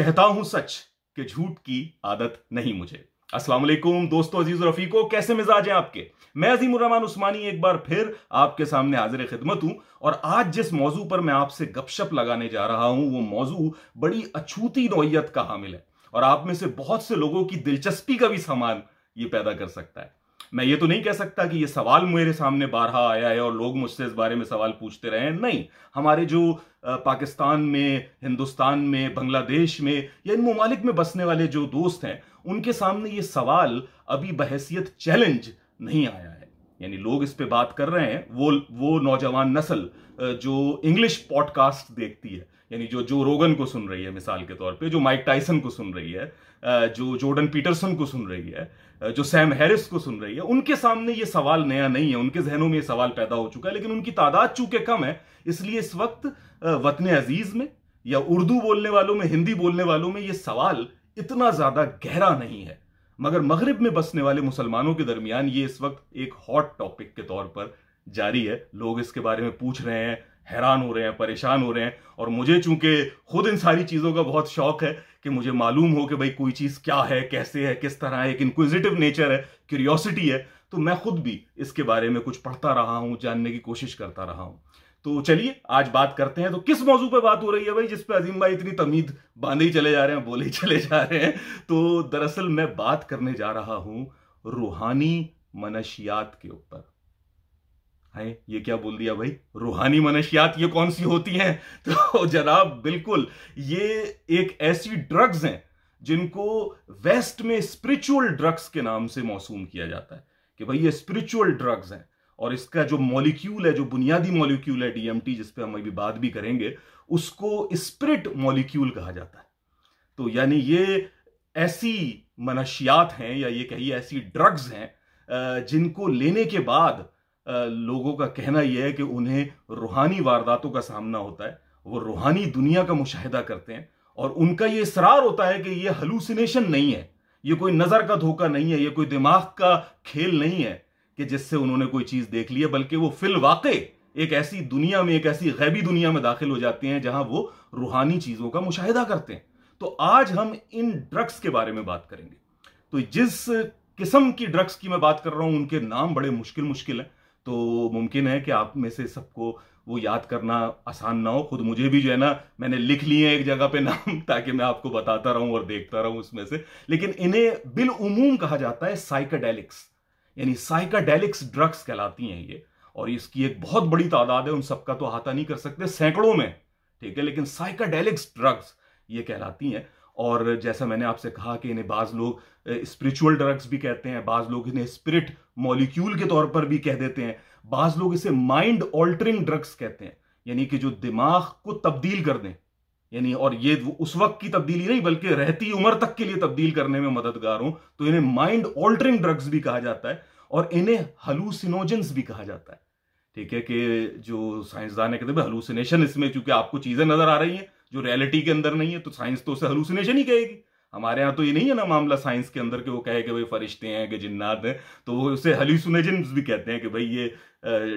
कहता हूं सच कि झूठ की आदत नहीं मुझे अस्सलाम वालेकुम दोस्तों अजीज रफीको कैसे मिजाज हैं आपके मैं अजीमुररहमान उस्मानी एक बार फिर आपके सामने हाजिर खिदमत हूं और आज जिस मौजू पर मैं आपसे गपशप लगाने जा रहा हूं वो मौजू बड़ी अछूती नोयत का हामिल है और आप में से बहुत से लोगों की दिलचस्पी का भी सामान ये पैदा कर सकता है मैं ये तो नहीं कह सकता कि ये सवाल मेरे सामने बारहा आया है और लोग मुझसे इस बारे में सवाल पूछते रहे हैं नहीं हमारे जो पाकिस्तान में हिंदुस्तान में बांग्लादेश में या इन ममालिक में बसने वाले जो दोस्त हैं उनके सामने ये सवाल अभी बहसीत चैलेंज नहीं आया है यानी लोग इस पर बात कर रहे हैं वो वो नौजवान नस्ल जो इंग्लिश पॉडकास्ट देखती है यानी जो जो रोगन को सुन रही है मिसाल के तौर पे जो माइक टाइसन को सुन रही है जो जॉर्डन पीटरसन को सुन रही है जो सैम हैरिस को सुन रही है उनके सामने ये सवाल नया नहीं है उनके जहनों में ये सवाल पैदा हो चुका है लेकिन उनकी तादाद चूंकि कम है इसलिए इस वक्त वतन अजीज में या उर्दू बोलने वालों में हिंदी बोलने वालों में ये सवाल इतना ज्यादा गहरा नहीं है मगर मगरब में बसने वाले मुसलमानों के दरमियान ये इस वक्त एक हॉट टॉपिक के तौर पर जारी है लोग इसके बारे में पूछ रहे हैं हैरान हो रहे हैं परेशान हो रहे हैं और मुझे चूंकि खुद इन सारी चीज़ों का बहुत शौक है कि मुझे मालूम हो कि भाई कोई चीज क्या है कैसे है किस तरह है एक इंक्विजिटिव नेचर है क्यूरियोसिटी है तो मैं खुद भी इसके बारे में कुछ पढ़ता रहा हूं जानने की कोशिश करता रहा हूं तो चलिए आज बात करते हैं तो किस मौजू पे बात हो रही है भाई जिसपे अजीम भाई इतनी तमीद बांधे ही चले जा रहे हैं बोले ही चले जा रहे हैं तो दरअसल मैं बात करने जा रहा हूं रूहानी मनशियात के ऊपर हाय ये क्या बोल दिया भाई रूहानी मनशियात ये कौन सी होती हैं तो जनाब बिल्कुल ये एक ऐसी ड्रग्स हैं जिनको वेस्ट में स्पिरिचुअल ड्रग्स के नाम से मौसूम किया जाता है कि भाई ये स्पिरिचुअल ड्रग्स हैं और इसका जो मॉलिक्यूल है जो बुनियादी मॉलिक्यूल है डीएमटी जिस पे हम अभी बात भी करेंगे उसको स्पिरिट मॉलिक्यूल कहा जाता है तो यानी ये ऐसी मनशियात हैं या ये कहिए ऐसी ड्रग्स हैं जिनको लेने के बाद लोगों का कहना यह है कि उन्हें रूहानी वारदातों का सामना होता है वो रूहानी दुनिया का मुशाहिदा करते हैं और उनका ये इसरार होता है कि ये हलूसिनेशन नहीं है ये कोई नज़र का धोखा नहीं है ये कोई दिमाग का खेल नहीं है कि जिससे उन्होंने कोई चीज़ देख ली है बल्कि वो फिल वाक़े एक ऐसी दुनिया में एक ऐसी गैबी दुनिया में दाखिल हो जाते हैं जहां वो रूहानी चीज़ों का मुशाहिदा करते हैं तो आज हम इन ड्रग्स के बारे में बात करेंगे तो जिस किस्म की ड्रग्स की मैं बात कर रहा हूं उनके नाम बड़े मुश्किल मुश्किल हैं तो मुमकिन है कि आप में से सबको वो याद करना आसान ना हो खुद मुझे भी जो है ना मैंने लिख लिए एक जगह पे नाम ताकि मैं आपको बताता रहूं और देखता रहूं उसमें से लेकिन इन्हें बिलूम कहा जाता है साइकाडेलिक्स यानी साइकाडेलिक्स ड्रग्स कहलाती हैं ये और इसकी एक बहुत बड़ी तादाद है उन सबका तो हाथा नहीं कर सकते सैकड़ों में ठीक है लेकिन साइकाडेलिक्स ड्रग्स ये कहलाती हैं और जैसा मैंने आपसे कहा कि इन्हें बाज लोग स्पिरिचुअल ड्रग्स भी कहते हैं बाज लोग इन्हें स्पिरिट मॉलिक्यूल के तौर पर भी कह देते हैं बाज लोग इसे माइंड ऑल्टरिंग ड्रग्स कहते हैं यानी कि जो दिमाग को तब्दील कर दें यानी और ये उस वक्त की तब्दीली नहीं बल्कि रहती उम्र तक के लिए तब्दील करने में मददगार हूं तो इन्हें माइंड ऑल्टरिंग ड्रग्स भी कहा जाता है और इन्हें हलूसिनोजेंस भी कहा जाता है ठीक है कि जो साइंसदान कहते हैं हलूसिनेशन इसमें चूंकि आपको चीजें नजर आ रही हैं जो रियलिटी के अंदर नहीं है तो साइंस तो उसे हलूसिनेशन ही कहेगी हमारे यहाँ तो ये नहीं है ना मामला साइंस के अंदर कि वो कहे कि भाई फरिश्ते हैं कि जिन्नात हैं तो वो उसे हल्यूसिनेजन भी कहते हैं कि भाई ये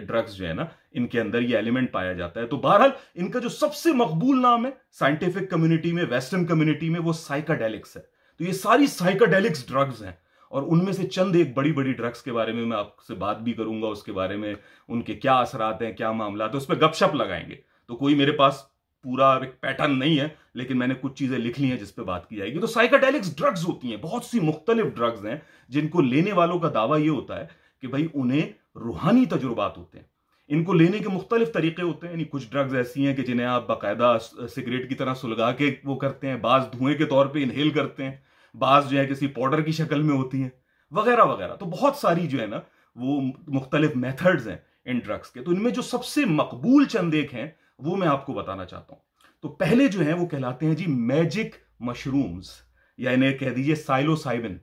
ड्रग्स जो है ना इनके अंदर ये एलिमेंट पाया जाता है तो बहरहाल इनका जो सबसे मकबूल नाम है साइंटिफिक कम्युनिटी में वेस्टर्न कम्युनिटी में वो साइकाडेलिक्स है तो ये सारी साइकाडेलिक्स ड्रग्स हैं और उनमें से चंद एक बड़ी बड़ी ड्रग्स के बारे में मैं आपसे बात भी करूंगा उसके बारे में उनके क्या असरात हैं क्या मामला है तो उस पर गपशप लगाएंगे तो कोई मेरे पास पूरा एक पैटर्न नहीं है लेकिन मैंने कुछ चीज़ें लिख ली हैं जिस पर बात की जाएगी तो साइकाटेलिक्स ड्रग्स होती हैं बहुत सी मुख्तलिफ ड्रग्स हैं जिनको लेने वालों का दावा ये होता है कि भाई उन्हें रूहानी तजुर्बात होते हैं इनको लेने के मुख्तलिफ तरीके होते हैं यानी कुछ ड्रग्स ऐसी हैं कि जिन्हें आप बाकायदा सिगरेट की तरह सुलगा के वो करते हैं बाज धुएं के तौर पर इनहेल करते हैं बाज जो है किसी पाउडर की शक्ल में होती हैं वगैरह वगैरह तो बहुत सारी जो है ना वो मुख्तलिफ मेथड्स हैं इन ड्रग्स के तो इनमें जो सबसे मकबूल चंद एक हैं वो मैं आपको बताना चाहता हूं तो पहले जो है वो कहलाते हैं जी मैजिक मशरूम्स या इन्हें कह दीजिए साइलोसाइबिन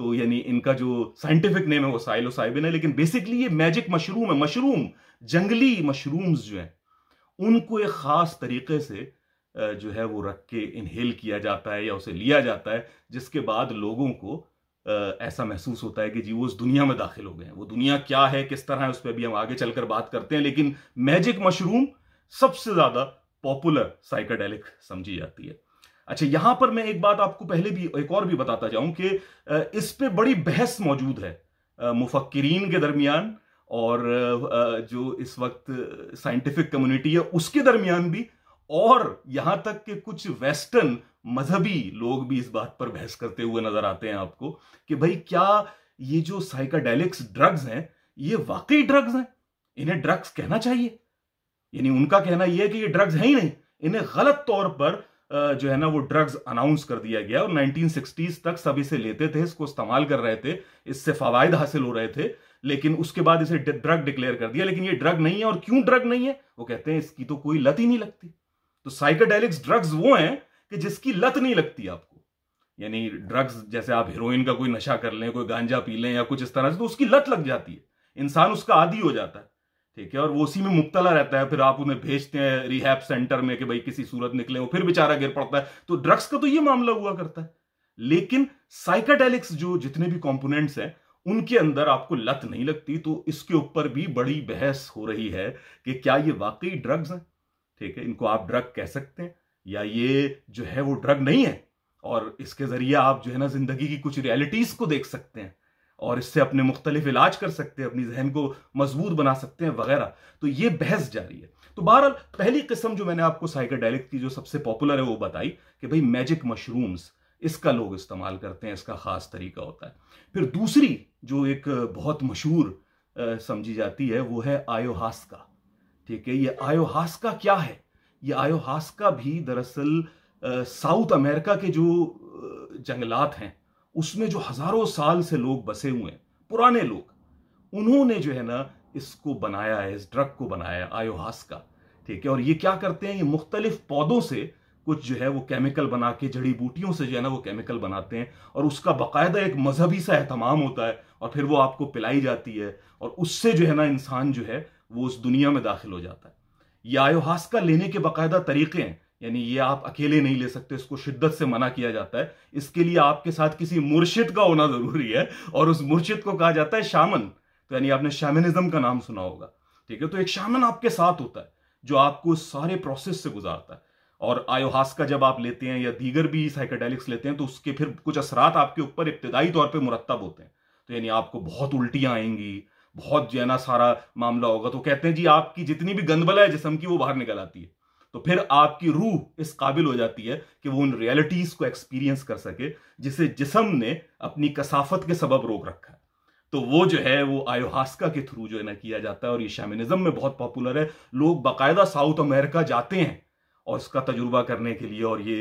तो यानी इनका जो साइंटिफिक नेम है वो साइलोसाइबिन है लेकिन बेसिकली ये मैजिक मशरूम है मशरूम जंगली मशरूम्स जो हैं उनको एक खास तरीके से जो है वो रख के इनहेल किया जाता है या उसे लिया जाता है जिसके बाद लोगों को ऐसा महसूस होता है कि जी वो उस दुनिया में दाखिल हो गए हैं वो दुनिया क्या है किस तरह है उस पर भी हम आगे चलकर बात करते हैं लेकिन मैजिक मशरूम सबसे ज्यादा पॉपुलर साइकेडेलिक समझी जाती है अच्छा यहां पर मैं एक बात आपको पहले भी एक और भी बताता जाऊं कि इस पे बड़ी बहस मौजूद है मुफक्रीन के दरमियान और जो इस वक्त साइंटिफिक कम्युनिटी है उसके दरमियान भी और यहां तक कि कुछ वेस्टर्न मजहबी लोग भी इस बात पर बहस करते हुए नजर आते हैं आपको कि भाई क्या ये जो साइकाडेलिक्स ड्रग्स हैं ये वाकई ड्रग्स हैं इन्हें ड्रग्स कहना चाहिए यानी उनका कहना यह कि ये ड्रग्स है ही नहीं इन्हें गलत तौर पर जो है ना वो ड्रग्स अनाउंस कर दिया गया और 1960s तक सब इसे लेते थे इसको इस्तेमाल कर रहे थे इससे फवायद हासिल हो रहे थे लेकिन उसके बाद इसे ड्रग डिक्लेयर कर दिया लेकिन ये ड्रग नहीं है और क्यों ड्रग नहीं है वो कहते हैं इसकी तो कोई लत ही नहीं लगती तो साइकेडेलिक्स ड्रग्स वो हैं कि जिसकी लत नहीं लगती आपको यानी ड्रग्स जैसे आप हीरोइन का कोई नशा कर लें कोई गांजा पी लें या कुछ इस तरह से तो उसकी लत लग जाती है इंसान उसका आदि हो जाता है ठीक है और वो उसी में मुबतला रहता है फिर आप उन्हें भेजते हैं रिहैप सेंटर में कि भाई किसी सूरत निकले वो फिर बेचारा गिर पड़ता है तो ड्रग्स का तो ये मामला हुआ करता है लेकिन साइकाटेलिक्स जो जितने भी कॉम्पोनेंट्स हैं उनके अंदर आपको लत नहीं लगती तो इसके ऊपर भी बड़ी बहस हो रही है कि क्या ये वाकई ड्रग्स हैं ठीक है इनको आप ड्रग कह सकते हैं या ये जो है वो ड्रग नहीं है और इसके जरिए आप जो है ना जिंदगी की कुछ रियलिटीज को देख सकते हैं और इससे अपने मुख्तलिफ इलाज कर सकते हैं अपनी जहन को मजबूत बना सकते हैं वगैरह तो ये बहस जारी है तो बहरहाल पहली किस्म जो मैंने आपको साइकाडेलिक की जो सबसे पॉपुलर है वो बताई कि भाई मैजिक मशरूम्स इसका लोग इस्तेमाल करते हैं इसका ख़ास तरीका होता है फिर दूसरी जो एक बहुत मशहूर समझी जाती है वो है आयोहास्का ठीक है ये आयोहास्का क्या है ये आयोहास्का भी दरअसल साउथ अमेरिका के जो जंगलात हैं उसमें जो हजारों साल से लोग बसे हुए हैं पुराने लोग उन्होंने जो है ना इसको बनाया है इस ड्रग को बनाया है आयोहास का ठीक है और ये क्या करते हैं ये मुख्तलिफ पौधों से कुछ जो है वो केमिकल बना के जड़ी बूटियों से जो है ना वो केमिकल बनाते हैं और उसका बाकायदा एक मजहबी सा अहतमाम होता है और फिर वो आपको पिलाई जाती है और उससे जो है ना इंसान जो है वो उस दुनिया में दाखिल हो जाता है ये आयोहास का लेने के बाकायदा तरीके हैं यानी ये आप अकेले नहीं ले सकते इसको शिद्दत से मना किया जाता है इसके लिए आपके साथ किसी मुर्शिद का होना जरूरी है और उस मुर्शिद को कहा जाता है शामन तो यानी आपने शामनिज्म का नाम सुना होगा ठीक है तो एक शामन आपके साथ होता है जो आपको सारे प्रोसेस से गुजारता है और आयोहास का जब आप लेते हैं या दीगर भी साइकेडेलिक्स लेते हैं तो उसके फिर कुछ असरात आपके ऊपर इब्तदाई तौर पर मुरतब होते हैं तो यानी आपको बहुत उल्टियाँ आएंगी बहुत जैना सारा मामला होगा तो कहते हैं जी आपकी जितनी भी गंदबला है जिसम की वो बाहर निकल आती है तो फिर आपकी रूह इस काबिल हो जाती है कि वो उन रियलिटीज को एक्सपीरियंस कर सके जिसे जिसम ने अपनी कसाफत के सबब रोक रखा है तो वो जो है वो आयोहास्का के थ्रू जो है ना किया जाता है और ये शैमिनिज्म में बहुत पॉपुलर है लोग बाकायदा साउथ अमेरिका जाते हैं और उसका तजुर्बा करने के लिए और ये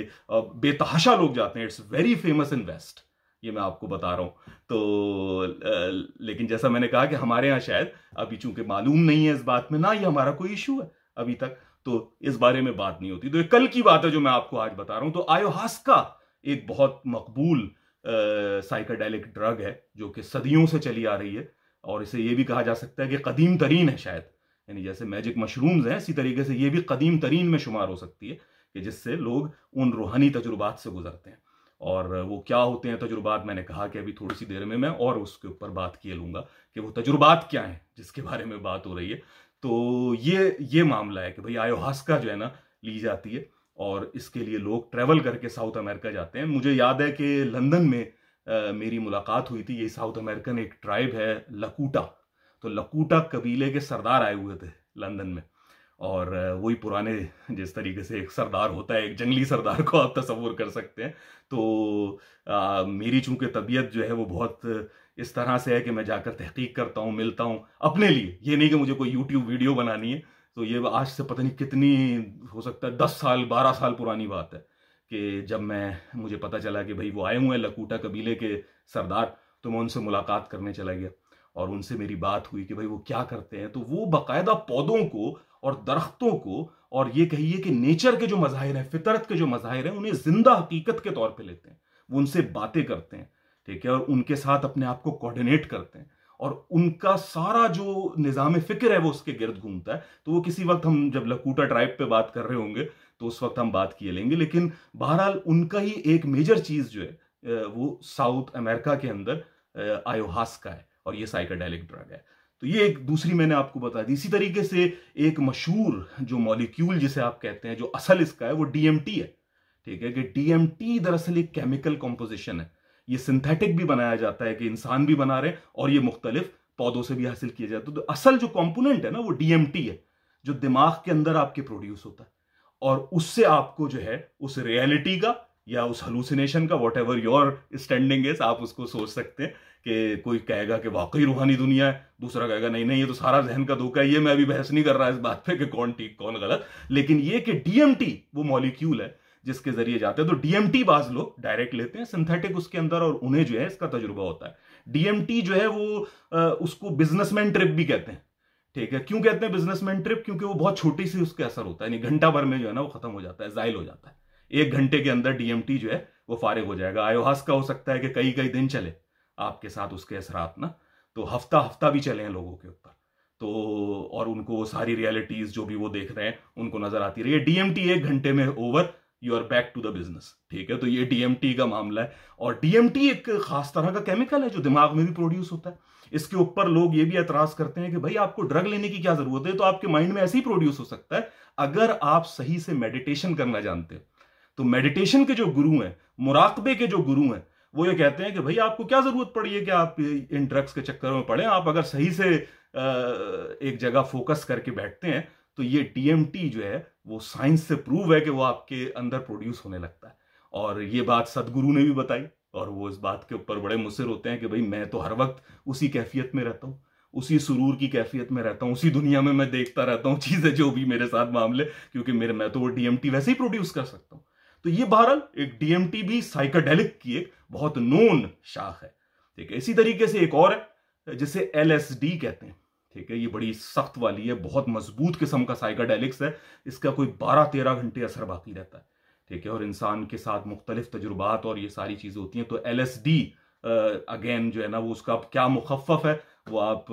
बेतहाशा लोग जाते हैं it's very famous in west ये मैं आपको बता रहा हूं तो लेकिन जैसा मैंने कहा कि हमारे यहाँ शायद अभी चूंकि मालूम नहीं है इस बात में ना ये हमारा कोई इशू है अभी तक तो इस बारे में बात नहीं होती तो ये कल की बात है जो मैं आपको आज बता रहा हूं तो आयोहास्का एक बहुत मकबूल साइकाडेलिक ड्रग है जो कि सदियों से चली आ रही है और इसे ये भी कहा जा सकता है कि कदीम तरीन है शायद यानी जैसे मैजिक मशरूम्स हैं इसी तरीके से ये भी कदीम तरीन में शुमार हो सकती है कि जिससे लोग उन रूहानी तजुर्बात से गुजरते हैं और वो क्या होते हैं तजुर्बात मैंने कहा कि अभी थोड़ी सी देर में मैं और उसके ऊपर बात किए लूँगा कि वो तजुर्बात क्या हैं जिसके बारे में बात हो रही है तो ये ये मामला है कि भाई आयोहास्का जो है ना ली जाती है और इसके लिए लोग ट्रैवल करके साउथ अमेरिका जाते हैं मुझे याद है कि लंदन में आ, मेरी मुलाकात हुई थी ये साउथ अमेरिकन एक ट्राइब है लकूटा तो लकूटा कबीले के सरदार आए हुए थे लंदन में और वही पुराने जिस तरीके से एक सरदार होता है एक जंगली सरदार को आप तस्वूर कर सकते हैं तो आ, मेरी चूंकि तबीयत जो है वो बहुत इस तरह से है कि मैं जाकर तहकीक करता हूँ मिलता हूँ अपने लिए ये नहीं कि मुझे कोई यूट्यूब वीडियो बनानी है तो ये आज से पता नहीं कितनी हो सकता है दस साल बारह साल पुरानी बात है कि जब मैं मुझे पता चला कि भाई वो आए हुए हैं लकूटा कबीले के सरदार तो मैं उनसे मुलाकात करने चला गया और उनसे मेरी बात हुई कि भाई वो क्या करते हैं तो वो बाकायदा पौधों को और दरख्तों को और ये कहिए कि नेचर के जो मज़ाहिर हैं फितरत के जो मज़ाहिर हैं उन्हें ज़िंदा हकीकत के तौर पर लेते हैं वो उनसे बातें करते हैं ठीक है और उनके साथ अपने आप को कोऑर्डिनेट करते हैं और उनका सारा जो निज़ाम फिक्र है वो उसके गिर्द घूमता है तो वो किसी वक्त हम जब लकूटा ट्राइब पे बात कर रहे होंगे तो उस वक्त हम बात किए लेंगे लेकिन बहरहाल उनका ही एक मेजर चीज़ जो है वो साउथ अमेरिका के अंदर आयोहास का है और ये साइकाडेलिक ड्रग है तो ये एक दूसरी मैंने आपको बता दी इसी तरीके से एक मशहूर जो मॉलिक्यूल जिसे आप कहते हैं जो असल इसका है वो डीएमटी है ठीक है कि डीएमटी दरअसल एक केमिकल कॉम्पोजिशन है ये सिंथेटिक भी बनाया जाता है कि इंसान भी बना रहे और ये मुख्तलिफ पौधों से भी हासिल किया जाता है तो असल जो कॉम्पोनेंट है ना वो डीएमटी है जो दिमाग के अंदर आपके प्रोड्यूस होता है और उससे आपको जो है उस रियलिटी का या उस हलूसिनेशन का whatever your standing is आप उसको सोच सकते हैं कि कोई कहेगा कि वाकई रूहानी दुनिया है दूसरा कहेगा नहीं नहीं ये तो सारा जहन का धोखा है ये मैं अभी बहस नहीं कर रहा इस बात पे कि कौन ठीक कौन गलत लेकिन ये कि डीएमटी वो मॉलिक्यूल है जिसके जरिए जाते हैं तो डीएमटी बाज लोग डायरेक्ट लेते हैं सिंथेटिक उसके अंदर और उन्हें जो है इसका तजुर्बा होता है डीएमटी जो है वो आ, उसको बिजनेसमैन ट्रिप भी कहते हैं ठीक है क्यों कहते हैं बिजनेसमैन ट्रिप क्योंकि वो बहुत छोटी सी उसके असर होता है यानी घंटा भर में जो है ना वो खत्म हो जाता है जायल हो जाता है एक घंटे के अंदर डीएमटी जो है वो फारिग हो जाएगा आयोहास का हो सकता है कि कई कई दिन चले आपके साथ उसके असरात ना तो हफ्ता हफ्ता भी चले हैं लोगों के ऊपर तो और उनको सारी रियलिटीज जो भी वो देख रहे हैं उनको नजर आती रही है डीएमटी एक घंटे में over you are back to the business ठीक है तो ये डीएमटी का मामला है और डीएमटी एक खास तरह का केमिकल है जो दिमाग में भी प्रोड्यूस होता है इसके ऊपर लोग ये भी एतराज करते हैं कि भाई आपको ड्रग लेने की क्या जरूरत है तो आपके माइंड में ऐसे ही प्रोड्यूस हो सकता है अगर आप सही से मेडिटेशन करना जानते हो तो मेडिटेशन के जो गुरु हैं मुराकबे के जो गुरु हैं वो ये कहते हैं कि भाई आपको क्या जरूरत पड़ी है कि आप इन ड्रग्स के चक्कर में पड़े आप अगर सही से एक जगह फोकस करके बैठते हैं तो ये टीएमटी जो है वो साइंस से प्रूव है कि वो आपके अंदर प्रोड्यूस होने लगता है और ये बात सदगुरु ने भी बताई और वो इस बात के ऊपर बड़े मुसर होते हैं कि भाई मैं तो हर वक्त उसी कैफियत में रहता हूँ उसी सुरूर की कैफियत में रहता हूँ उसी दुनिया में मैं देखता रहता हूँ चीज़ें जो भी मेरे साथ मामले क्योंकि मेरे मैं तो वो डीएमटी वैसे ही प्रोड्यूस कर सकता हूँ तो ये बहरहाल एक डीएमटी भी साइकाडेलिक की एक बहुत नोन शाख है ठीक है इसी तरीके से एक और है जिसे एल कहते हैं ठीक है ये बड़ी सख्त वाली है बहुत मजबूत किस्म का साइकाडेलिक्स है इसका कोई बारह तेरह घंटे असर बाकी रहता है ठीक है और इंसान के साथ मुख्तलिफ तजुर्बात और ये सारी चीज़ें होती हैं तो एल एस डी अगेन जो है ना वो उसका क्या मुखफ़ है वो आप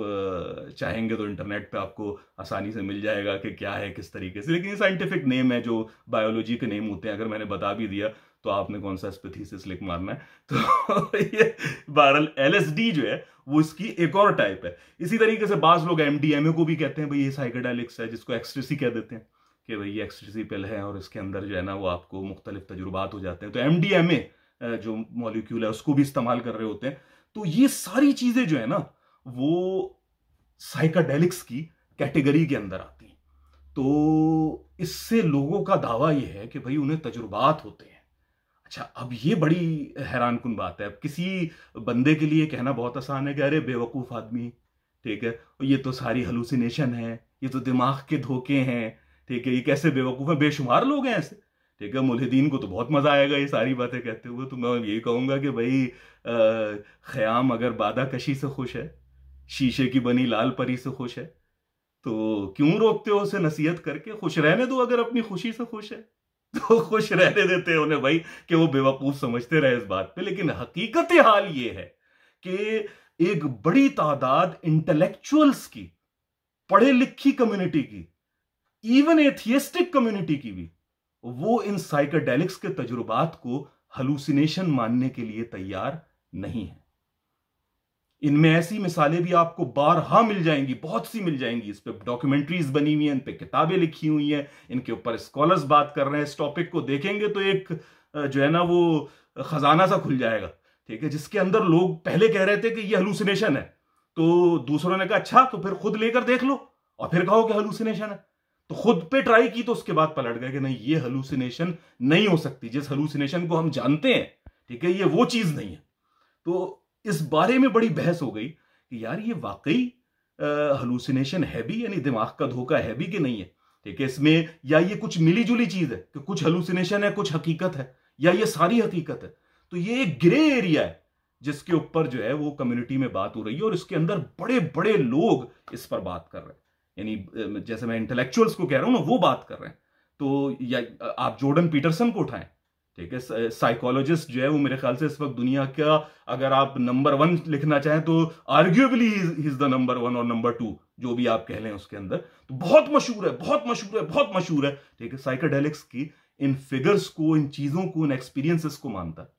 चाहेंगे तो इंटरनेट पे आपको आसानी से मिल जाएगा कि क्या है किस तरीके से लेकिन ये साइंटिफिक नेम है जो बायोलॉजी के नेम होते हैं अगर मैंने बता भी दिया तो आपने कौन सा इस लिख मारना है तो ये बहरल एलएसडी जो है वो इसकी एक और टाइप है इसी तरीके से बाज लोग एमडीएमए को भी कहते हैं भाई ये साइकेडेलिक्स है जिसको एक्सट्रेसी कह देते हैं कि भाई ये एक्सट्रेसी पिल है और इसके अंदर जो है ना वो आपको मुख्तलिफ तजुर्बात हो जाते हैं तो एमडीएमए जो मॉलिक्यूल है उसको भी इस्तेमाल कर रहे होते हैं तो ये सारी चीजें जो है ना वो साइकाडेलिक्स की कैटेगरी के अंदर आती हैं तो इससे लोगों का दावा यह है कि भाई उन्हें तजुर्बात होते हैं अच्छा अब ये बड़ी हैरान कन बात है अब किसी बंदे के लिए कहना बहुत आसान है कि अरे बेवकूफ़ आदमी ठीक है ये तो सारी हलूसिनेशन है ये तो दिमाग के धोखे हैं ठीक है ये कैसे बेवकूफ़ है बेशुमार लोग हैं ऐसे ठीक है मुलहदीन को तो बहुत मज़ा आएगा ये सारी बातें कहते हुए तो मैं यही कहूँगा कि भाई ख़याम अगर बादा कशी से खुश है शीशे की बनी लाल परी से खुश है तो क्यों रोकते हो उसे नसीहत करके खुश रहने दो अगर अपनी खुशी से खुश है तो खुश रहने देते हैं उन्हें भाई कि वो बेवकूफ समझते रहे इस बात पे लेकिन हकीकत हाल ये है कि एक बड़ी तादाद इंटेलेक्चुअल्स की पढ़े लिखी कम्युनिटी की इवन एथियस्टिक कम्युनिटी की भी वो इन साइकेडेलिक्स के तजुर्बात को हलूसिनेशन मानने के लिए तैयार नहीं है इनमें ऐसी मिसालें भी आपको बारहा मिल जाएंगी बहुत सी मिल जाएंगी इस पर डॉक्यूमेंट्रीज बनी हुई हैं इन पर किताबें लिखी हुई हैं इनके ऊपर स्कॉलर्स बात कर रहे हैं इस टॉपिक को देखेंगे तो एक जो है ना वो खजाना सा खुल जाएगा ठीक है जिसके अंदर लोग पहले कह रहे थे कि ये हलूसिनेशन है तो दूसरों ने कहा अच्छा तो फिर खुद लेकर देख लो और फिर कहो कि हलूसिनेशन है तो खुद पे ट्राई की तो उसके बाद पलट गए कि नहीं ये हलूसिनेशन नहीं हो सकती जिस हलूसिनेशन को हम जानते हैं ठीक है ये वो चीज नहीं है तो इस बारे में बड़ी बहस हो गई कि यार ये वाकई हलूसिनेशन है भी यानी दिमाग का धोखा है भी कि नहीं है ठीक है इसमें या ये कुछ मिली जुली चीज है कि कुछ हलूसिनेशन है कुछ हकीकत है या ये सारी हकीकत है तो ये एक ग्रे एरिया है जिसके ऊपर जो है वो कम्युनिटी में बात हो रही है और इसके अंदर बड़े बड़े लोग इस पर बात कर रहे हैं यानी जैसे मैं इंटेलेक्चुअल्स को कह रहा हूं ना वो बात कर रहे हैं तो या आप जॉर्डन पीटरसन को उठाएं ठीक है साइकोलॉजिस्ट जो है वो मेरे ख्याल से इस वक्त दुनिया का अगर आप नंबर वन लिखना चाहें तो arguably is the number one और नंबर टू जो भी आप कह लें उसके अंदर तो बहुत मशहूर है बहुत मशहूर है बहुत मशहूर है ठीक है साइकोडेलिक्स की इन फिगर्स को इन चीजों को इन एक्सपीरियंसेस को मानता है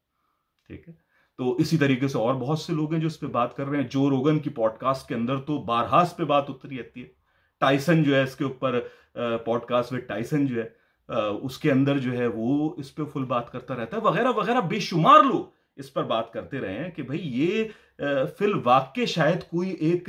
ठीक है तो इसी तरीके से और बहुत से लोग हैं जो इस पर बात कर रहे हैं जो रोगन की पॉडकास्ट के अंदर तो बारहास पे बात उतरी रहती है टाइसन जो है इसके ऊपर पॉडकास्ट विद टाइसन जो है उसके अंदर जो है वो इस पर फुल बात करता रहता है वगैरह वगैरह बेशुमार लोग इस पर बात करते रहे हैं कि भाई ये फिल वाक्य शायद कोई एक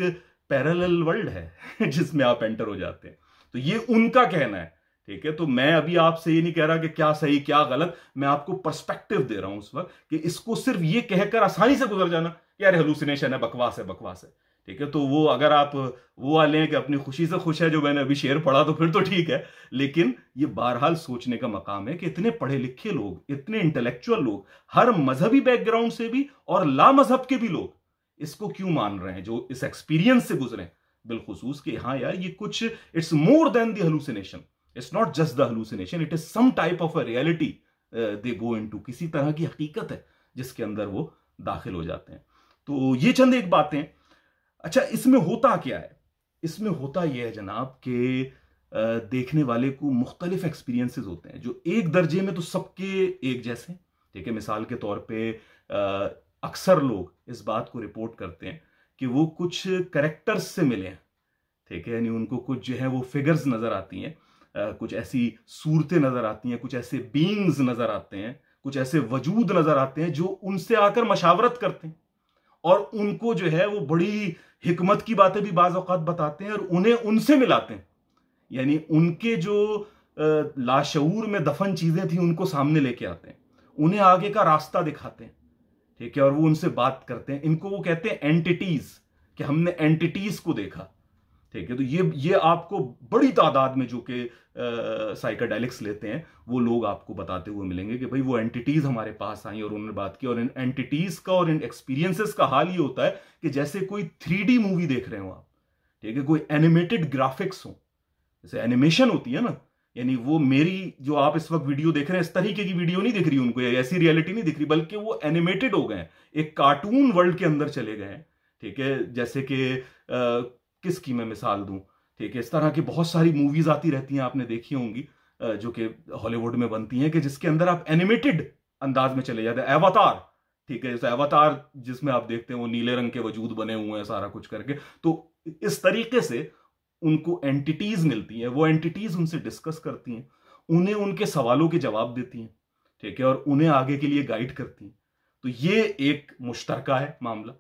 पैरेलल वर्ल्ड है जिसमें आप एंटर हो जाते हैं तो ये उनका कहना है ठीक है तो मैं अभी आपसे ये नहीं कह रहा कि क्या सही क्या गलत मैं आपको पर्सपेक्टिव दे रहा हूं उस वक्त कि इसको सिर्फ ये कहकर आसानी से गुजर जाना यार हेलुसिनेशन है बकवास है बकवास है ठीक है तो वो अगर आप वो वाले हैं कि अपनी खुशी से खुश है जो मैंने अभी शेयर पढ़ा तो फिर तो ठीक है लेकिन ये बहरहाल सोचने का मकाम है कि इतने पढ़े लिखे लोग इतने इंटेलेक्चुअल लोग हर मजहबी बैकग्राउंड से भी और ला मजहब के भी लोग इसको क्यों मान रहे हैं जो इस एक्सपीरियंस से गुजरे बिलखसूस कि हाँ यार ये कुछ it's more than hallucination it's not just the hallucination it is some type of a reality they go into किसी तरह की हकीकत है जिसके अंदर वो दाखिल हो जाते हैं तो ये चंद एक बातें अच्छा इसमें होता क्या है इसमें होता यह है जनाब कि देखने वाले को मुख्तलिफ एक्सपीरियंसेस होते हैं जो एक दर्जे में तो सबके एक जैसे हैं ठीक है मिसाल के तौर पे अक्सर लोग इस बात को रिपोर्ट करते हैं कि वो कुछ करेक्टर्स से मिले हैं ठीक है यानी उनको कुछ जो है वो फिगर्स नज़र आती हैं कुछ ऐसी सूरतें नज़र आती हैं कुछ ऐसे बींग्स नज़र आते हैं कुछ ऐसे वजूद नज़र आते हैं जो उनसे आकर मशावरत करते हैं और उनको जो है वो बड़ी हिकमत की बातें भी बाज अवत बताते हैं और उन्हें उनसे मिलाते हैं यानी उनके जो लाशूर में दफन चीज़ें थी उनको सामने लेके आते हैं उन्हें आगे का रास्ता दिखाते हैं ठीक है और वो उनसे बात करते हैं इनको वो कहते हैं एंटिटीज़ कि हमने एंटिटीज़ को देखा ठीक है तो ये ये आपको बड़ी तादाद में जो कि साइकाडेलिक्स लेते हैं वो लोग आपको बताते हुए मिलेंगे कि भाई वो एंटिटीज़ हमारे पास आई और उन्होंने बात की और इन एंटिटीज़ का और इन एक्सपीरियंसेस का हाल ये होता है कि जैसे कोई थ्री मूवी देख रहे हो आप ठीक है कोई एनिमेटेड ग्राफिक्स हो जैसे एनिमेशन होती है ना यानी वो मेरी जो आप इस वक्त वीडियो देख रहे हैं इस तरीके की वीडियो नहीं दिख रही उनको ऐसी रियलिटी नहीं दिख रही बल्कि वो एनिमेटेड हो गए एक कार्टून वर्ल्ड के अंदर चले गए हैं ठीक है जैसे कि किसकी मैं मिसाल दूं ठीक है इस तरह की बहुत सारी मूवीज आती रहती हैं आपने देखी होंगी जो कि हॉलीवुड में बनती हैं कि जिसके अंदर आप एनिमेटेड अंदाज में चले जाते हैं एवातार ठीक है जैसे एवातार जिसमें आप देखते हैं वो नीले रंग के वजूद बने हुए हैं सारा कुछ करके तो इस तरीके से उनको एंटिटीज मिलती हैं वो एंटिटीज उनसे डिस्कस करती हैं उन्हें उनके सवालों के जवाब देती हैं ठीक है और उन्हें आगे के लिए गाइड करती हैं तो ये एक मुश्तरका है मामला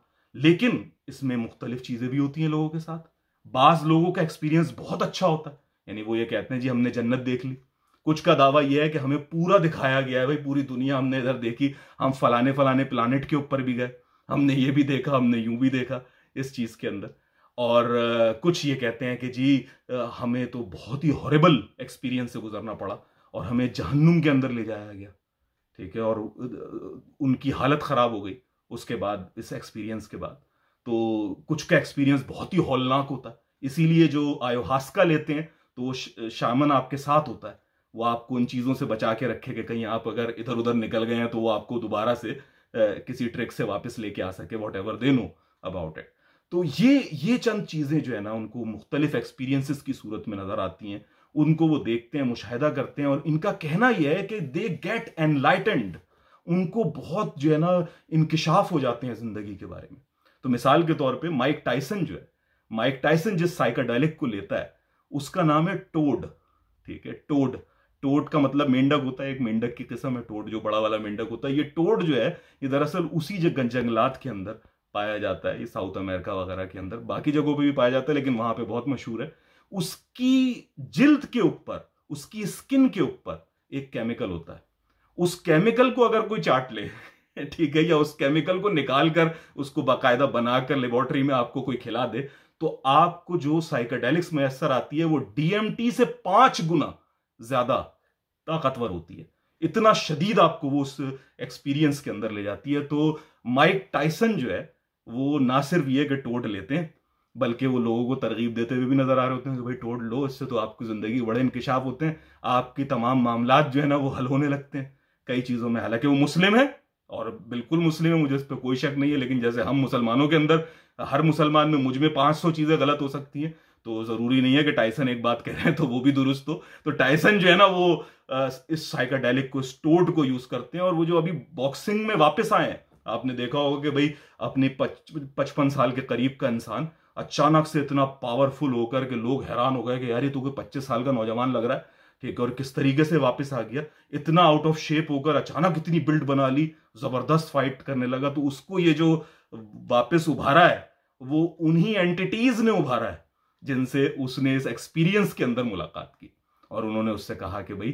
लेकिन इसमें मुख्तलिफ चीज़ें भी होती हैं लोगों के साथ बाज लोगों का एक्सपीरियंस बहुत अच्छा होता है यानी वो ये कहते हैं जी हमने जन्नत देख ली कुछ का दावा यह है कि हमें पूरा दिखाया गया है भाई पूरी दुनिया हमने इधर देखी हम फलाने फलाने प्लानट के ऊपर भी गए हमने ये भी देखा हमने यूं भी देखा इस चीज़ के अंदर और कुछ ये कहते हैं कि जी हमें तो बहुत ही हॉरेबल एक्सपीरियंस से गुजरना पड़ा और हमें जहन्नुम के अंदर ले जाया गया ठीक है और उनकी हालत ख़राब हो गई उसके बाद इस एक्सपीरियंस के बाद तो कुछ का एक्सपीरियंस बहुत ही हौलनाक होता है इसीलिए जो आयोहास्का लेते हैं तो वो शामन आपके साथ होता है वो आपको इन चीज़ों से बचा के कि कहीं आप अगर इधर उधर निकल गए हैं तो वो आपको दोबारा से किसी ट्रिक से वापस लेके आ सके whatever they know about it तो ये ये चंद चीज़ें जो है ना उनको मुख्तलिफ एक्सपीरियंसिस की सूरत में नज़र आती हैं उनको वो देखते हैं मुशाहिदा करते हैं और इनका कहना यह है कि दे गेट एनलाइटेंड उनको बहुत जो है ना इनकशाफ हो जाते हैं ज़िंदगी के बारे में तो मिसाल के तौर पे माइक टाइसन जो है माइक टाइसन जिस साइकाडेलिक को लेता है उसका नाम है टोड ठीक है टोड टोड का मतलब मेंढक होता है एक मेंढक की किस्म है टोड जो बड़ा वाला मेंढक होता है ये टोड जो है ये दरअसल उसी जगह जंगलात के अंदर पाया जाता है ये साउथ अमेरिका वगैरह के अंदर बाकी जगहों पे भी पाया जाता है लेकिन वहां पे बहुत मशहूर है उसकी जिल्द के ऊपर उसकी स्किन के ऊपर एक केमिकल होता है उस केमिकल को अगर कोई चाट ले ठीक है या उस केमिकल को निकाल कर उसको बाकायदा बनाकर लेबोरेटरी में आपको कोई खिला दे तो आपको जो साइकेडेलिक्स मैसर आती है वो डीएमटी से पांच गुना ज्यादा ताकतवर होती है इतना शदीद आपको वो उस एक्सपीरियंस के अंदर ले जाती है तो माइक टाइसन जो है वो ना सिर्फ ये कि टोट लेते हैं बल्कि वो लोगों को तरगीब देते हुए भी नजर आ रहे होते हैं कि भाई टोट लो इससे तो आपकी ज़िंदगी बड़े इंकशाफ होते हैं आपकी तमाम मामला जो है ना वो हल होने लगते हैं कई चीज़ों में हालांकि वो मुस्लिम है और बिल्कुल मुस्लिम है मुझे इस पर कोई शक नहीं है लेकिन जैसे हम मुसलमानों के अंदर हर मुसलमान में मुझ में पांच सौ चीजें गलत हो सकती हैं तो जरूरी नहीं है कि टाइसन एक बात कह रहे हैं तो वो भी दुरुस्त हो तो टाइसन जो है ना वो इस साइकाडेलिक को स्टोर्ट को यूज करते हैं और वो जो अभी बॉक्सिंग में वापस आए हैं आपने देखा होगा कि भाई अपने पचपन साल के करीब का इंसान अचानक से इतना पावरफुल होकर के लोग हैरान हो गए कि यार ये तो कोई पच्चीस साल का नौजवान लग रहा है ठीक और किस तरीके से वापस आ गया इतना आउट ऑफ शेप होकर अचानक इतनी बिल्ड बना ली जबरदस्त फाइट करने लगा तो उसको ये जो वापस उभारा है वो उन्हीं एंटिटीज ने उभारा है जिनसे उसने इस एक्सपीरियंस के अंदर मुलाकात की और उन्होंने उससे कहा कि भाई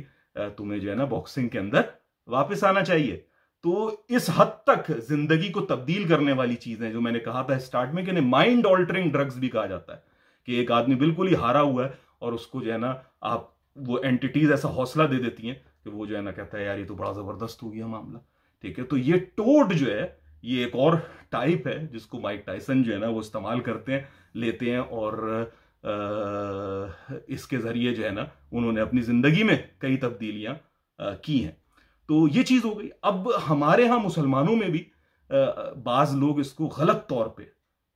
तुम्हें जो है ना बॉक्सिंग के अंदर वापस आना चाहिए तो इस हद तक जिंदगी को तब्दील करने वाली चीजें जो मैंने कहा था स्टार्ट में कि माइंड ऑल्टरिंग ड्रग्स भी कहा जाता है कि एक आदमी बिल्कुल ही हारा हुआ है और उसको जो है ना आप वो एंटिटीज ऐसा हौसला दे देती हैं कि वो जो है ना कहता है यार ये तो बड़ा जबरदस्त हो गया मामला ठीक है तो ये टोड जो है ये एक और टाइप है जिसको माइक टाइसन जो है ना वो इस्तेमाल करते हैं लेते हैं और आ, इसके जरिए जो है ना उन्होंने अपनी जिंदगी में कई तब्दीलियां की हैं तो ये चीज हो गई अब हमारे यहाँ मुसलमानों में भी बाज लोग इसको गलत तौर पे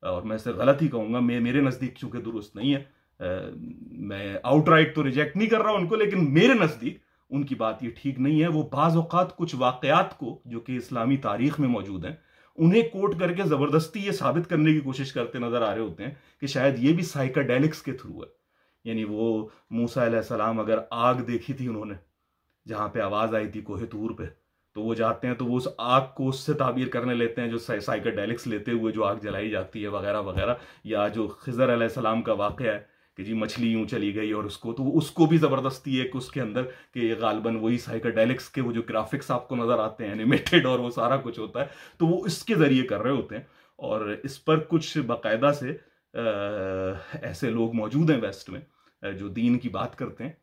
और मैं इसे गलत ही कहूंगा मे, मेरे नज़दीक चूंकि दुरुस्त नहीं है मैं आउटराइट तो रिजेक्ट नहीं कर रहा उनको लेकिन मेरे नज़दीक उनकी बात ये ठीक नहीं है वो बाज़ात कुछ वाक़ात को जो कि इस्लामी तारीख में मौजूद हैं उन्हें कोट करके ज़बरदस्ती ये साबित करने की कोशिश करते नज़र आ रहे होते हैं कि शायद ये भी साइकाडेलिक्स के थ्रू है यानी वो मूसा सलाम अगर आग देखी थी उन्होंने जहाँ पे आवाज़ आई थी कोहे तूर पे तो वो जाते हैं तो वो उस आग को उससे ताबीर करने लेते हैं जो साइकाडेलिक्स लेते हुए जो आग जलाई जाती है वगैरह वगैरह या जो खजर सलाम का वाक़ है कि जी मछली यूं चली गई और उसको तो उसको भी ज़बरदस्ती है कि उसके अंदर कि ये गालबन वही साइकाडेलिक्स के वो जो ग्राफिक्स आपको नज़र आते हैं एनिमेटेड और वो सारा कुछ होता है तो वो इसके ज़रिए कर रहे होते हैं और इस पर कुछ बाकायदा से आ, ऐसे लोग मौजूद हैं वेस्ट में जो दीन की बात करते हैं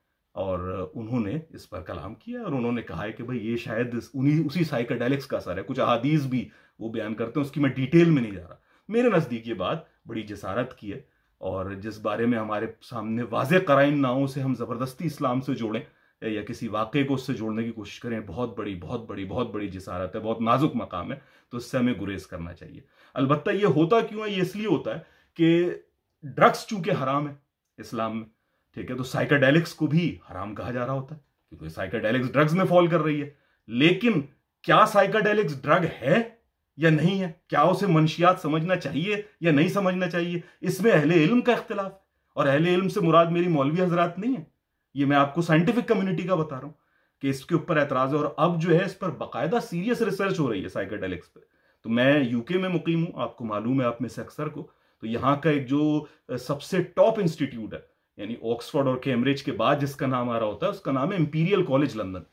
और उन्होंने इस पर कलाम किया और उन्होंने कहा है कि भाई ये शायद उन्हीं उसी साइकाडेलिक्स का असर है कुछ अहादीस भी वो बयान करते हैं उसकी मैं डिटेल में नहीं जा रहा मेरे नज़दीक ये बात बड़ी जसारत की है और जिस बारे में हमारे सामने वाज कराइन ना हो उसे हम ज़बरदस्ती इस्लाम से जोड़ें या किसी वाक़े को उससे जोड़ने की कोशिश करें बहुत बड़ी बहुत बड़ी बहुत बड़ी जिसारत है बहुत नाजुक मकाम है तो इससे हमें गुरेज करना चाहिए अलबत्त ये होता क्यों है ये इसलिए होता है कि ड्रग्स चूंकि हराम है इस्लाम में ठीक है तो साइकाडेलिक्स को भी हराम कहा जा रहा होता है क्योंकि साइकाडेलिक्स ड्रग्स में फॉल कर रही है लेकिन क्या साइकाडेलिक्स ड्रग है या नहीं है क्या उसे मंशियात समझना चाहिए या नहीं समझना चाहिए इसमें अहले इल्म का इख्तलाफ और अहले इल्म से मुराद मेरी मौलवी हजरात नहीं है ये मैं आपको साइंटिफिक कम्युनिटी का बता रहा हूँ कि इसके ऊपर एतराज है और अब जो है इस पर बाकायदा सीरियस रिसर्च हो रही है साइकेडेलिक्स पर तो मैं यूके में मुकीम हूँ आपको मालूम है आप में से अक्सर को तो यहाँ का एक जो सबसे टॉप इंस्टीट्यूट है यानी ऑक्सफोर्ड और कैम्ब्रिज के बाद जिसका नाम आ रहा होता है उसका नाम है इंपीरियल कॉलेज लंदन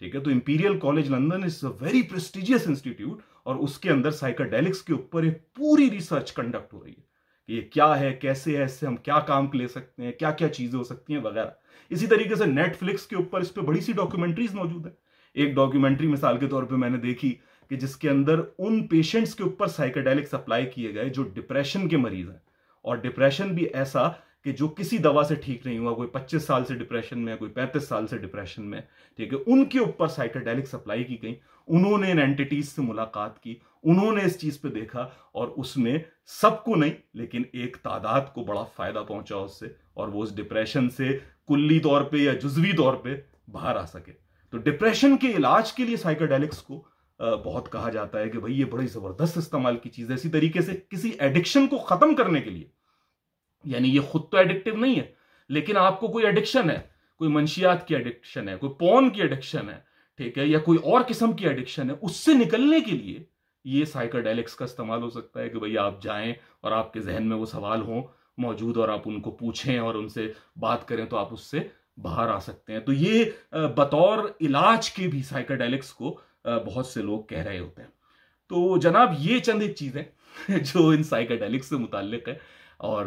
ठीक है तो Imperial College London is a very prestigious institute और उसके अंदर साइकाडेलिक्स के ऊपर एक पूरी रिसर्च कंडक्ट हो रही है कि ये क्या है कैसे है इससे हम क्या काम ले सकते हैं क्या क्या चीज़ें हो सकती हैं वगैरह इसी तरीके से नेटफ्लिक्स के ऊपर इस पर बड़ी सी डॉक्यूमेंट्रीज मौजूद है एक डॉक्यूमेंट्री मिसाल के तौर पर मैंने देखी कि जिसके अंदर उन पेशेंट्स के ऊपर साइकेडेलिक्स अप्लाई किए गए जो डिप्रेशन के मरीज हैं और डिप्रेशन भी ऐसा कि जो किसी दवा से ठीक नहीं हुआ कोई 25 साल से डिप्रेशन में है कोई 35 साल से डिप्रेशन में ठीक है उनके ऊपर साइकेडेलिक्स अप्लाई की गई उन्होंने इन एंटिटीज से मुलाकात की उन्होंने इस चीज पे देखा और उसने सबको नहीं लेकिन एक तादाद को बड़ा फायदा पहुंचा उससे और वो उस डिप्रेशन से कुल्ली तौर पे या जुजवी तौर पे बाहर आ सके तो डिप्रेशन के इलाज के लिए साइकोडेलिक्स को बहुत कहा जाता है कि भाई ये बड़ी जबरदस्त इस्तेमाल की चीज है इसी तरीके से किसी एडिक्शन को खत्म करने के लिए यानी ये खुद तो एडिक्टिव नहीं है लेकिन आपको कोई एडिक्शन है कोई मंशियात की एडिक्शन है कोई पोन की एडिक्शन है ठीक है या कोई और किस्म की एडिक्शन है उससे निकलने के लिए ये साइकाडेलिक्स का इस्तेमाल हो सकता है कि भाई आप जाएं और आपके जहन में वो सवाल हों मौजूद और आप उनको पूछें और उनसे बात करें तो आप उससे बाहर आ सकते हैं तो ये बतौर इलाज के भी साइकाडेलिक्स को बहुत से लोग कह रहे होते हैं तो जनाब ये चंद एक चीज़ें जो इन साइकाडेलिक्स से मुतल है और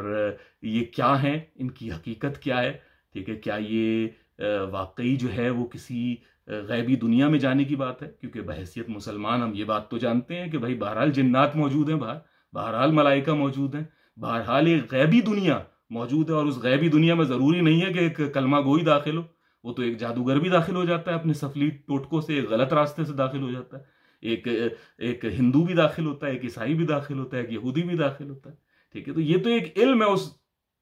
ये क्या हैं इनकी हकीकत क्या है ठीक है क्या ये वाकई जो है वो किसी गैबी दुनिया में जाने की बात है क्योंकि बहसीत मुसलमान हम ये बात तो जानते हैं कि भाई बहरहाल जन्नात मौजूद हैं बाहर बहरहाल मलाइका मौजूद हैं बहरहाल एक गैबी दुनिया मौजूद है और उस गैबी दुनिया में ज़रूरी नहीं है कि एक कलमा गोई दाखिल हो वो तो एक जादूगर भी दाखिल हो जाता है अपने सफली टोटकों से एक गलत रास्ते से दाखिल हो जाता है एक एक हिंदू भी दाखिल होता है एक ईसाई भी दाखिल होता है एक यहूदी भी दाखिल होता है ठीक है तो ये तो एक इल्म है उस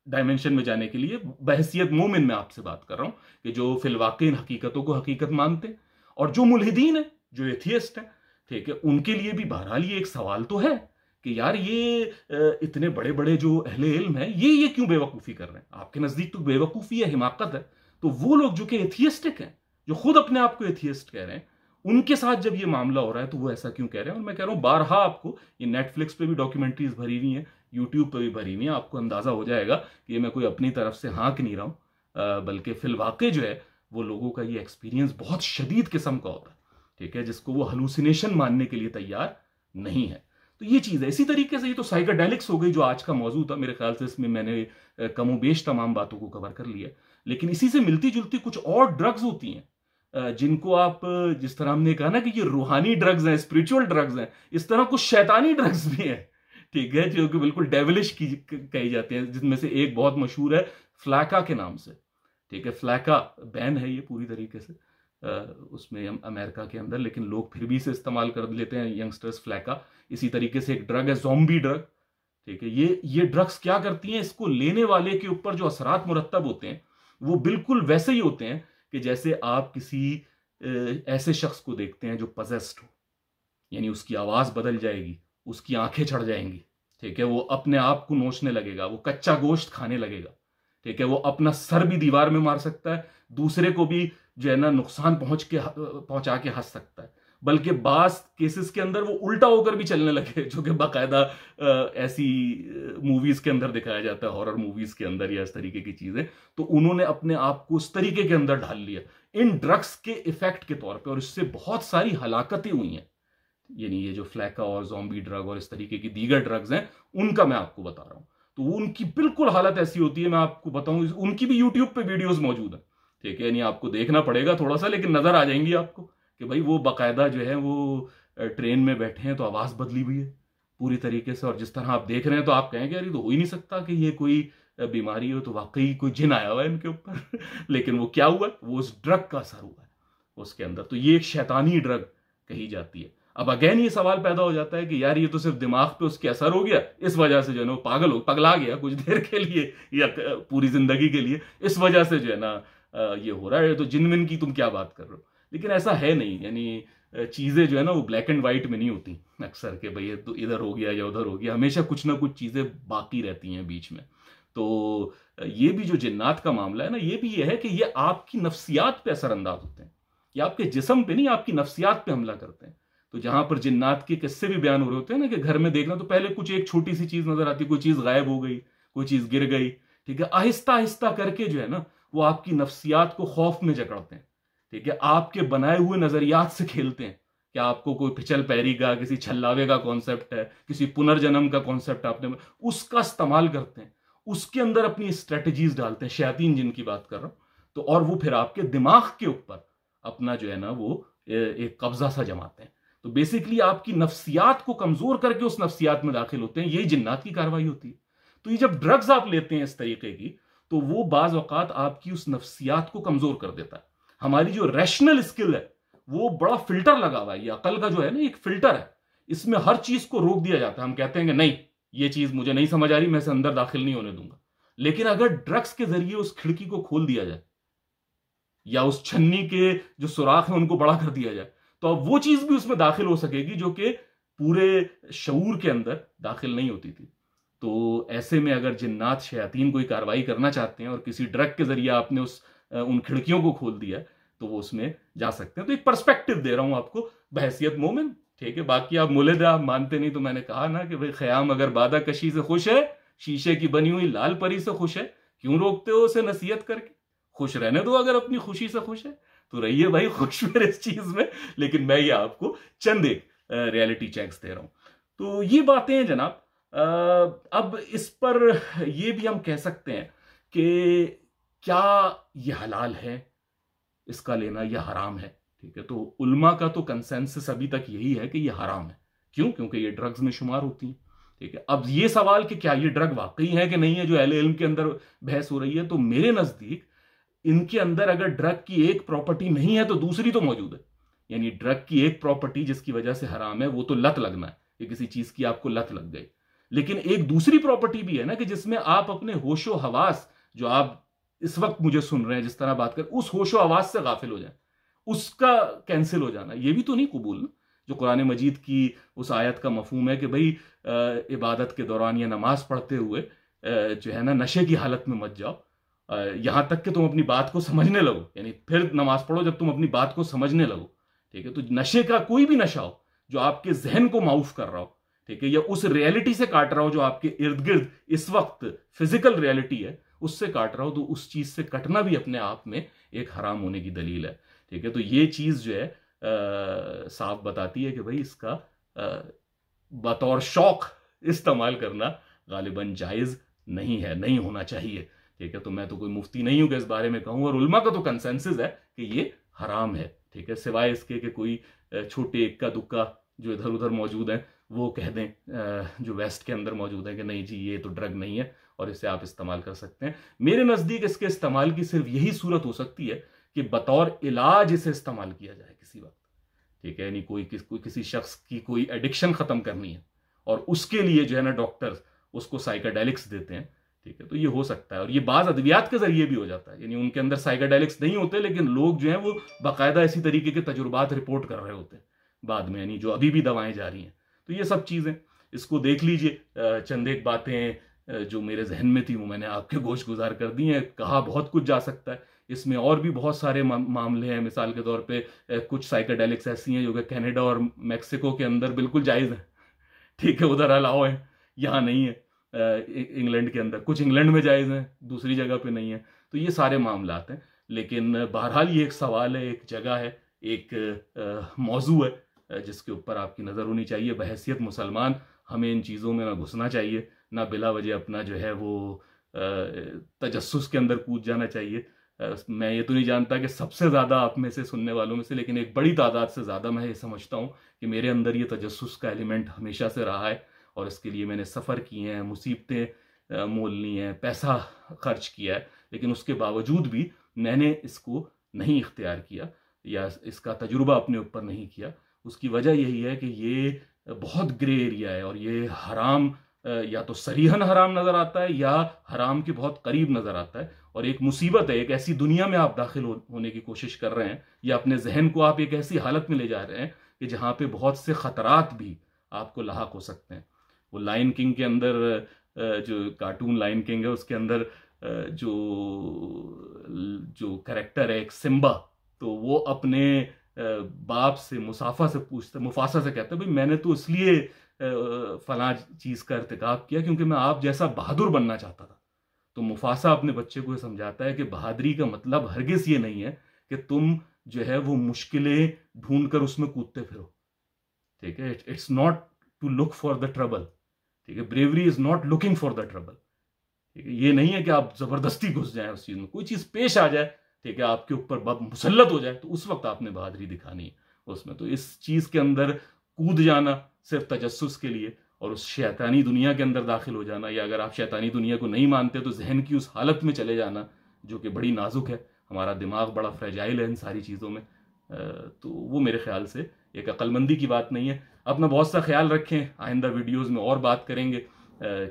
डायमेंशन में जाने के लिए बहसियत मोमिन में आपसे बात कर रहा हूं कि जो इन हकीकतों को हकीकत मानते और जो मुलहदीन है जो एथियस्ट हैं ठीक है उनके लिए भी बहरहाल ये एक सवाल तो है कि यार ये इतने बड़े बड़े जो अहले इल्म है ये ये क्यों बेवकूफ़ी कर रहे हैं आपके नज़दीक तो बेवकूफ़ी है हिमाकत है तो वो लोग जो कि एथियस्टिक हैं जो खुद अपने आप को एथियस्ट कह रहे हैं उनके साथ जब ये मामला हो रहा है तो वो ऐसा क्यों कह रहे हैं और मैं कह रहा हूँ बारहा आपको ये नेटफ्लिक्स पे भी डॉक्यूमेंट्रीज भरी हुई हैं यूट्यूब पर भी भरी हुई हैं आपको अंदाज़ा हो जाएगा कि मैं कोई अपनी तरफ से हाँक नहीं रहा हूँ बल्कि फिलवाक़े जो है वो लोगों का ये एक्सपीरियंस बहुत शदीद किस्म का होता है ठीक है जिसको वो हलूसिनेशन मानने के लिए तैयार नहीं है तो ये चीज़ है इसी तरीके से ये तो साइकाडेलिक्स हो गई जो आज का मौजू था मेरे ख्याल से इसमें मैंने कमोबेश तमाम बातों को कवर कर लिया लेकिन इसी से मिलती जुलती कुछ और ड्रग्स होती हैं जिनको आप जिस तरह हमने कहा ना कि ये रूहानी ड्रग्स हैं स्पिरिचुअल ड्रग्स हैं इस तरह कुछ शैतानी ड्रग्स भी हैं ठीक है जो कि बिल्कुल डेविलिश की कही जाती है जिसमें से एक बहुत मशहूर है फ्लैका के नाम से ठीक है फ्लैका बैन है ये पूरी तरीके से उसमें हम अमेरिका के अंदर लेकिन लोग फिर भी इसे इस्तेमाल कर लेते हैं यंगस्टर्स फ्लैका इसी तरीके से एक ड्रग है जोम्बी ड्रग ठीक है ये ये ड्रग्स क्या करती हैं इसको लेने वाले के ऊपर जो असरात मुरतब होते हैं वो बिल्कुल वैसे ही होते हैं कि जैसे आप किसी ऐसे शख्स को देखते हैं जो पजेस्ड हो यानी उसकी आवाज़ बदल जाएगी उसकी आंखें चढ़ जाएंगी ठीक है वो अपने आप को नोचने लगेगा वो कच्चा गोश्त खाने लगेगा ठीक है वो अपना सर भी दीवार में मार सकता है दूसरे को भी जो है ना नुकसान पहुंच के पहुंचा के हंस सकता है बल्कि बास केसेस के अंदर वो उल्टा होकर भी चलने लगे जो कि बाकायदा ऐसी मूवीज के अंदर दिखाया जाता है हॉरर मूवीज के अंदर या इस तरीके की चीजें तो उन्होंने अपने आप को उस तरीके के अंदर ढाल लिया इन ड्रग्स के इफेक्ट के तौर पे और इससे बहुत सारी हलाकतें हुई हैं यानी ये जो फ्लैका और जोम्बी ड्रग और इस तरीके की दीगर ड्रग्स हैं उनका मैं आपको बता रहा हूं तो उनकी बिल्कुल हालत ऐसी होती है मैं आपको बताऊं उनकी भी यूट्यूब पे वीडियोस मौजूद है ठीक है यानी आपको देखना पड़ेगा थोड़ा सा लेकिन नजर आ जाएंगी आपको कि भाई वो बाकायदा जो है वो ट्रेन में बैठे हैं तो आवाज बदली हुई है पूरी तरीके से और जिस तरह आप देख रहे हैं तो आप कहेंगे अरे तो हो ही नहीं सकता कि ये कोई बीमारी हो तो वाकई कोई जिन आया हुआ है इनके ऊपर लेकिन वो क्या हुआ वो उस ड्रग का असर हुआ है उसके अंदर तो ये एक शैतानी ड्रग कही जाती है अब अगेन ये सवाल पैदा हो जाता है कि यार ये तो सिर्फ दिमाग पे उसके असर हो गया इस वजह से जो है ना पागल हो पगला गया कुछ देर के लिए या पूरी जिंदगी के लिए इस वजह से जो है ना ये हो रहा है तो जिनमिन की तुम क्या बात कर रहे हो लेकिन ऐसा है नहीं यानी चीज़ें जो है ना वो ब्लैक एंड वाइट में नहीं होती अक्सर के भाई तो इधर हो गया या उधर हो गया हमेशा कुछ ना कुछ चीज़ें बाकी रहती हैं बीच में तो ये भी जो जिन्नात का मामला है ना ये भी ये है कि ये आपकी नफ्सियात पे असरअंदाज होते हैं ये आपके जिसम पे नहीं आपकी नफ्सियात पे हमला करते हैं तो जहां पर जिन्नात के किस्से भी बयान हो रहे होते हैं ना कि घर में देखना तो पहले कुछ एक छोटी सी चीज नजर आती कोई चीज गायब हो गई कोई चीज गिर गई ठीक है आहिस्ता आहिस्ता करके जो है ना वो आपकी नफ्सियात को खौफ में जकड़ते हैं ठीक है आपके बनाए हुए नजरियात से खेलते हैं कि आपको कोई फिचल पैरी का किसी छल्लावे का कॉन्सेप्ट है किसी पुनर्जन्म का कॉन्सेप्ट आपने उसका इस्तेमाल करते हैं उसके अंदर अपनी स्ट्रेटजीज डालते हैं शयातीन जिनकी बात कर रहा हूँ तो और वो फिर आपके दिमाग के ऊपर अपना जो है ना वो एक कब्जा सा जमाते हैं तो बेसिकली आपकी नफ्सियात को कमजोर करके उस नफ्सियात में दाखिल होते हैं यही जिन्नात की कार्रवाई होती है तो ये जब ड्रग्स आप लेते हैं इस तरीके की तो वो बाज अवकात आपकी उस नफ्सियात को कमजोर कर देता है हमारी जो रैशनल स्किल है वो बड़ा फिल्टर लगा हुआ है ये अकल का जो है ना एक फिल्टर है इसमें हर चीज को रोक दिया जाता है हम कहते हैं कि नहीं ये चीज मुझे नहीं समझ आ रही मैं इसे अंदर दाखिल नहीं होने दूंगा लेकिन अगर ड्रग्स के जरिए उस खिड़की को खोल दिया जाए या उस छन्नी के जो सुराख है उनको बड़ा कर दिया जाए तो वो चीज भी उसमें दाखिल हो सकेगी जो कि पूरे शूर के अंदर दाखिल नहीं होती थी तो ऐसे में अगर जिन्नात शयातीन कोई कार्रवाई करना चाहते हैं और किसी ड्रग के जरिए आपने उस उन खिड़कियों को खोल दिया तो वो उसमें जा सकते हैं तो एक परस्पेक्टिव दे रहा हूं आपको बहसियत मोमिन ठीक है बाकी आप मुलद आप मानते नहीं तो मैंने कहा ना कि भाई खयाम अगर बादा कशी से खुश है शीशे की बनी हुई लाल परी से खुश है क्यों रोकते हो उसे नसीहत करके खुश रहने दो अगर अपनी खुशी से खुश है तो रहिए भाई खुश मेरे इस चीज में लेकिन मैं ये आपको चंद एक रियलिटी चेक्स दे रहा हूं तो ये बातें हैं जनाब अब इस पर ये भी हम कह सकते हैं कि क्या ये हलाल है इसका लेना यह हराम है ठीक है तो उल्मा का तो कंसेंसस अभी तक यही है कि यह हराम है क्यों क्योंकि ये ड्रग्स में शुमार होती हैं ठीक है अब ये सवाल कि क्या ये ड्रग वाकई है कि नहीं है जो एल के अंदर बहस हो रही है तो मेरे नज़दीक इनके अंदर अगर ड्रग की एक प्रॉपर्टी नहीं है तो दूसरी तो मौजूद है यानी ड्रग की एक प्रॉपर्टी जिसकी वजह से हराम है वो तो लत लगना है कि किसी चीज की आपको लत लग गई लेकिन एक दूसरी प्रॉपर्टी भी है ना कि जिसमें आप अपने होशो हवास जो आप इस वक्त मुझे सुन रहे हैं जिस तरह बात कर उस होशो आवाज से गाफिल हो जाए उसका कैंसिल हो जाना ये भी तो नहीं कबूल जो कुरान मजीद की उस आयत का मफहम है कि भाई इबादत के दौरान या नमाज पढ़ते हुए जो है ना नशे की हालत में मत जाओ यहाँ तक कि तुम अपनी बात को समझने लगो यानी फिर नमाज पढ़ो जब तुम अपनी बात को समझने लगो ठीक है तो नशे का कोई भी नशा हो जो आपके जहन को माउफ कर रहा हो ठीक है या उस रियलिटी से काट रहा हो जो आपके इर्द गिर्द इस वक्त फिजिकल रियलिटी है उससे काट रहा हो तो उस चीज से कटना भी अपने आप में एक हराम होने की दलील है ठीक है तो ये चीज जो है साफ बताती है कि भाई इसका आ, बतौर शौक इस्तेमाल करना गालिबा जायज नहीं है नहीं होना चाहिए ठीक है तो मैं तो कोई मुफ्ती नहीं हूँ कि इस बारे में कहूँ और उलमा का तो कंसेंसिस है कि ये हराम है ठीक है सिवाय इसके कि कोई छोटे इक्का दुक्का जो इधर उधर मौजूद हैं वो कह दें जो वेस्ट के अंदर मौजूद है कि नहीं जी ये तो ड्रग नहीं है और इसे आप इस्तेमाल कर सकते हैं मेरे नज़दीक इसके इस्तेमाल की सिर्फ यही सूरत हो सकती है कि बतौर इलाज इसे इस्तेमाल किया जाए किसी वक्त ठीक है यानी कोई किस कोई किसी शख्स की कोई एडिक्शन ख़त्म करनी है और उसके लिए जो है ना डॉक्टर्स उसको साइकाडेलिक्स देते हैं ठीक है तो ये हो सकता है और ये बाज अद्वियात के जरिए भी हो जाता है यानी उनके अंदर साइकाडेलिक्स नहीं होते लेकिन लोग जो हैं वो बाकायदा इसी तरीके के तजुर्बात रिपोर्ट कर रहे होते हैं बाद में यानी जो अभी भी दवाएं जा रही हैं तो ये सब चीज़ें इसको देख लीजिए चंद एक बातें जो मेरे जहन में थी वो मैंने आपके गोश गुजार कर दी हैं कहा बहुत कुछ जा सकता है इसमें और भी बहुत सारे मामले हैं मिसाल के तौर पे कुछ साइकाडेलिक्स ऐसी हैं जो कि कनाडा और मैक्सिको के अंदर बिल्कुल जायज़ हैं ठीक है उधर अलाव है यहाँ नहीं है इंग्लैंड के अंदर कुछ इंग्लैंड में जायज़ हैं दूसरी जगह पे नहीं है तो ये सारे मामला हैं लेकिन बहरहाल ये एक सवाल है एक जगह है एक मौजू है जिसके ऊपर आपकी नज़र होनी चाहिए बहसीत मुसलमान हमें इन चीज़ों में ना घुसना चाहिए ना बिला वजह अपना जो है वो तजस्स के अंदर कूद जाना चाहिए मैं ये तो नहीं जानता कि सबसे ज़्यादा आप में से सुनने वालों में से लेकिन एक बड़ी तादाद से ज़्यादा मैं ये समझता हूँ कि मेरे अंदर ये तजस्स का एलिमेंट हमेशा से रहा है और इसके लिए मैंने सफ़र किए हैं मुसीबतें मोल ली हैं पैसा खर्च किया है लेकिन उसके बावजूद भी मैंने इसको नहीं इख्तियार किया या इसका तजुर्बा अपने ऊपर नहीं किया उसकी वजह यही है कि ये बहुत ग्रे एरिया है और ये हराम या तो सरीहन हराम नज़र आता है या हराम के बहुत करीब नज़र आता है और एक मुसीबत है एक ऐसी दुनिया में आप दाखिल होने की कोशिश कर रहे हैं या अपने जहन को आप एक ऐसी हालत में ले जा रहे हैं कि जहाँ पे बहुत से ख़तरात भी आपको लाक हो सकते हैं वो लाइन किंग के अंदर जो कार्टून लाइन किंग है उसके अंदर जो जो करेक्टर है एक सिम्बा तो वो अपने बाप से मुसाफा से पूछता मुफासा से कहता है भाई मैंने तो इसलिए फला चीज़ का इरतकब किया क्योंकि मैं आप जैसा बहादुर बनना चाहता था तो मुफासा अपने बच्चे को समझाता है कि बहादुरी का मतलब हरगिज़ ये नहीं है कि तुम जो है वो मुश्किलें ढूंढ कर उसमें कूदते फिरो ठीक है it's not to look for the trouble ठीक है bravery is not looking for the trouble ठीक है ये नहीं है कि आप जबरदस्ती घुस जाए उस चीज में कोई चीज पेश आ जाए ठीक है आपके ऊपर मुसलत हो जाए तो उस वक्त आपने बहादरी दिखानी है उसमें तो इस चीज के अंदर कूद जाना सिर्फ तजस्स के लिए और उस शैतानी दुनिया के अंदर दाखिल हो जाना या अगर आप शैतानी दुनिया को नहीं मानते तो जहन की उस हालत में चले जाना जो कि बड़ी नाजुक है हमारा दिमाग बड़ा फ्रेजाइल है इन सारी चीज़ों में तो वो मेरे ख्याल से एक अक्लमंदी की बात नहीं है अपना बहुत सा ख्याल रखें आइंदा वीडियोज़ में और बात करेंगे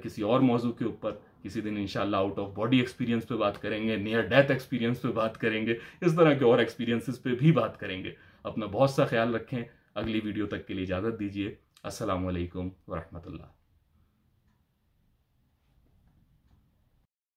किसी और मौजू के ऊपर किसी दिन इंशाल्लाह आउट ऑफ बॉडी एक्सपीरियंस पे बात करेंगे नियर डेथ एक्सपीरियंस पे बात करेंगे इस तरह के और एक्सपीरियंसेस पे भी बात करेंगे अपना बहुत सा ख्याल रखें अगली वीडियो तक के लिए इजाज़त दीजिए असल वरहमल्ला